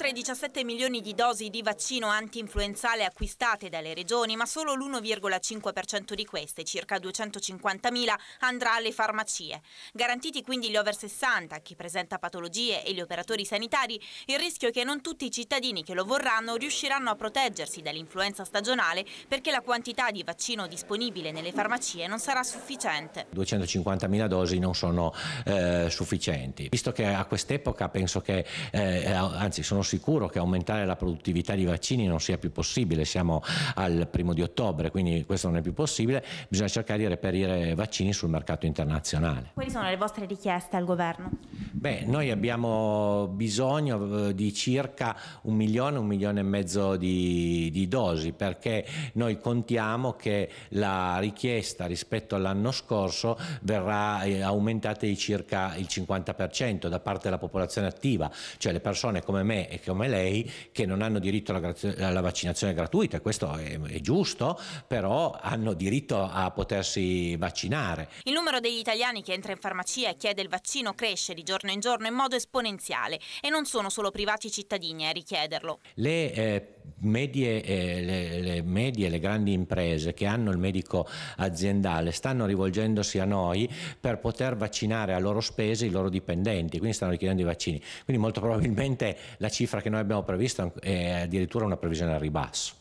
oltre 17 milioni di dosi di vaccino anti-influenzale acquistate dalle regioni, ma solo l'1,5% di queste, circa 250.000, andrà alle farmacie. Garantiti quindi gli over 60, chi presenta patologie e gli operatori sanitari, il rischio è che non tutti i cittadini che lo vorranno riusciranno a proteggersi dall'influenza stagionale perché la quantità di vaccino disponibile nelle farmacie non sarà sufficiente. 250.000 dosi non sono eh, sufficienti. Visto che a quest'epoca penso che, eh, eh anzi sono sicuro che aumentare la produttività di vaccini non sia più possibile, siamo al primo di ottobre, quindi questo non è più possibile, bisogna cercare di reperire vaccini sul mercato internazionale. Quali sono le vostre richieste al governo? Beh, noi abbiamo bisogno eh, di circa un milione, un milione e mezzo di, di dosi perché noi contiamo che la richiesta rispetto all'anno scorso verrà eh, aumentata di circa il 50% da parte della popolazione attiva, cioè le persone come me e come lei che non hanno diritto alla, alla vaccinazione gratuita, questo è, è giusto, però hanno diritto a potersi vaccinare. Il numero degli italiani che entra in farmacia e chiede il vaccino cresce di giorno giorno in giorno in modo esponenziale e non sono solo privati cittadini a eh, richiederlo. Le, eh, medie, eh, le, le medie, le grandi imprese che hanno il medico aziendale stanno rivolgendosi a noi per poter vaccinare a loro spese i loro dipendenti, quindi stanno richiedendo i vaccini. Quindi molto probabilmente la cifra che noi abbiamo previsto è addirittura una previsione al ribasso.